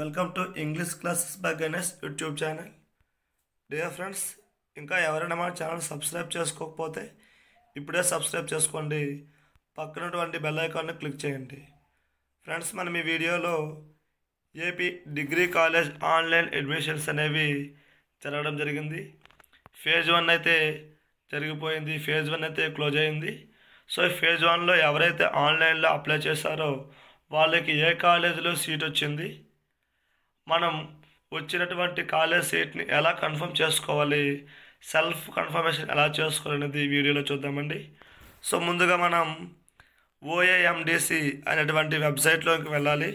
welcome to English classes by Ganesh YouTube channel dear friends ఇంకా ఎవరైనా మన ఛానల్ సబ్స్క్రైబ్ చేసుకోకపోతే ఇప్పుడే సబ్స్క్రైబ్ చేసుకోండి పక్కనటువంటి బెల్ ఐకాన్ని క్లిక్ చేయండి ఫ్రెండ్స్ మనం ఈ వీడియోలో AP degree college online admissions అనేవి జరగడం జరిగింది ఫేజ్ వన్ అయితే జరిగిపోయింది ఫేజ్ వన్ అయితే క్లోజ్ అయింది సో ఫేజ్ వన్లో ఎవరైతే ఆన్లైన్లో అప్లై చేశారో వాళ్ళకి ఏ కాలేజీలో సీట్ వచ్చింది మనం వచ్చినటువంటి కాలేజ్ సీట్ని ఎలా కన్ఫర్మ్ చేసుకోవాలి సెల్ఫ్ కన్ఫర్మేషన్ ఎలా చేసుకోవాలి అనేది వీడియోలో చూద్దామండి సో ముందుగా మనం ఓఏఎండిసి అనేటువంటి వెబ్సైట్లోకి వెళ్ళాలి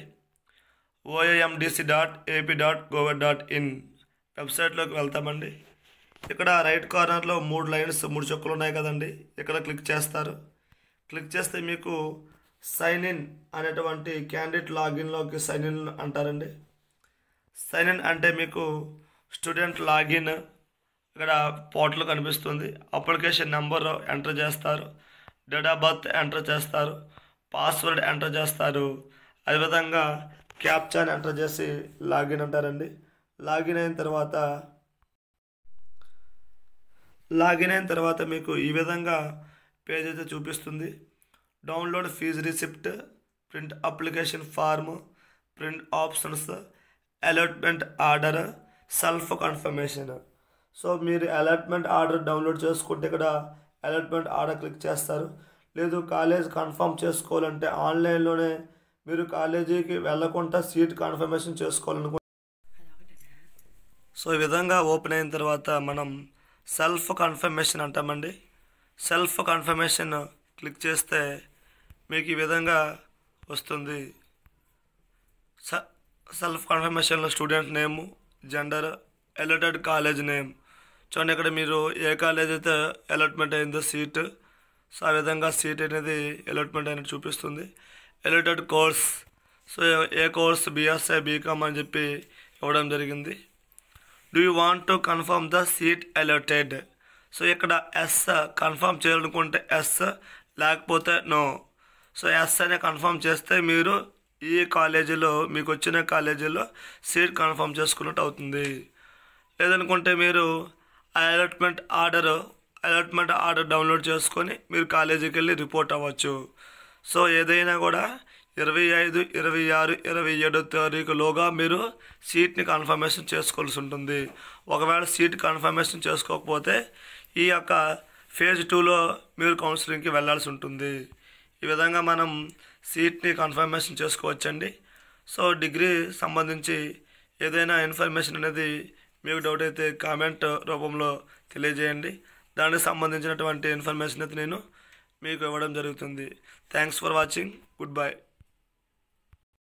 OAMDC dot AP dot gov dot in వెబ్సైట్లోకి వెళ్తామండి ఇక్కడ రైట్ కార్నర్లో మూడు లైన్స్ మూడు చొక్కలు ఉన్నాయి కదండి ఇక్కడ క్లిక్ చేస్తారు క్లిక్ చేస్తే మీకు సైన్ ఇన్ అనేటువంటి క్యాండిడేట్ లాగిన్లోకి సైన్ ఇన్ అంటారండి సైన్ ఇన్ అంటే మీకు స్టూడెంట్ లాగిన్ ఇక్కడ పోర్టల్ కనిపిస్తుంది అప్లికేషన్ నెంబర్ ఎంటర్ చేస్తారు డేట్ ఆఫ్ బర్త్ ఎంటర్ చేస్తారు పాస్వర్డ్ ఎంటర్ చేస్తారు అదేవిధంగా క్యాప్చాన్ ఎంటర్ చేసి లాగిన్ అంటారండి లాగిన్ అయిన తర్వాత లాగిన్ అయిన తర్వాత మీకు ఈ విధంగా పేజ్ అయితే చూపిస్తుంది download fee receipt print application form print options allotment order self confirmation so మీరు అలాట్మెంట్ ఆర్డర్ డౌన్లోడ్ చేసుకుంటే ఇక్కడ అలాట్మెంట్ ఆర్డర్ క్లిక్ చేస్తారు లేదు కాలేజ్ కన్ఫర్మ్ చేసుకోవాలంటే ఆన్లైన్లోనే మీరు కాలేజీకి వెళ్ళకుండా సీట్ కన్ఫర్మేషన్ చేసుకోవాలనుకుంటే సో ఈ విధంగా ఓపెన్ అయిన తర్వాత మనం సెల్ఫ్ కన్ఫర్మేషన్ అంటామండి సెల్ఫ్ కన్ఫర్మేషన్ క్లిక్ చేస్తే మీకు ఈ విధంగా వస్తుంది సెల్ఫ్ కన్ఫర్మేషన్లో student name gender allotted college name చూడండి ఇక్కడ మీరు ఏ కాలేజ్ అయితే అలాట్మెంట్ అయిందో సీట్ సో ఆ విధంగా సీట్ అనేది అలాట్మెంట్ అయినట్టు చూపిస్తుంది ఎలటెడ్ కోర్స్ సో ఏ కోర్స్ బీఎస్ఐ బీకామ్ అని చెప్పి ఇవ్వడం జరిగింది do you want to confirm the seat allotted so ఇక్కడ ఎస్ కన్ఫర్మ్ చేయాలనుకుంటే ఎస్ లేకపోతే నో సో ఎస్ అనే కన్ఫర్మ్ చేస్తే మీరు ఈ కాలేజీలో మీకు వచ్చిన కాలేజీలో సీట్ కన్ఫర్మ్ చేసుకున్నట్టు అవుతుంది లేదనుకుంటే మీరు allotment order allotment order download చేసుకొని మీరు కాలేజీకి వెళ్ళి రిపోర్ట్ అవ్వచ్చు సో ఏదైనా కూడా ఇరవై ఐదు ఇరవై ఆరు ఇరవై ఏడో తారీఖులోగా మీరు సీట్ని కన్ఫర్మేషన్ చేసుకోవాల్సి ఉంటుంది ఒకవేళ సీట్ కన్ఫర్మేషన్ చేసుకోకపోతే ఈ యొక్క ఫేజ్ టూలో మీరు కౌన్సిలింగ్కి వెళ్ళాల్సి ఉంటుంది ఈ విధంగా మనం సీట్ని కన్ఫర్మేషన్ చేసుకోవచ్చండి సో డిగ్రీ సంబంధించి ఏదైనా ఇన్ఫర్మేషన్ అనేది మీకు డౌట్ అయితే కామెంట్ రూపంలో తెలియజేయండి దానికి సంబంధించినటువంటి ఇన్ఫర్మేషన్ అయితే నేను మీకు ఇవ్వడం జరుగుతుంది thanks for watching good bye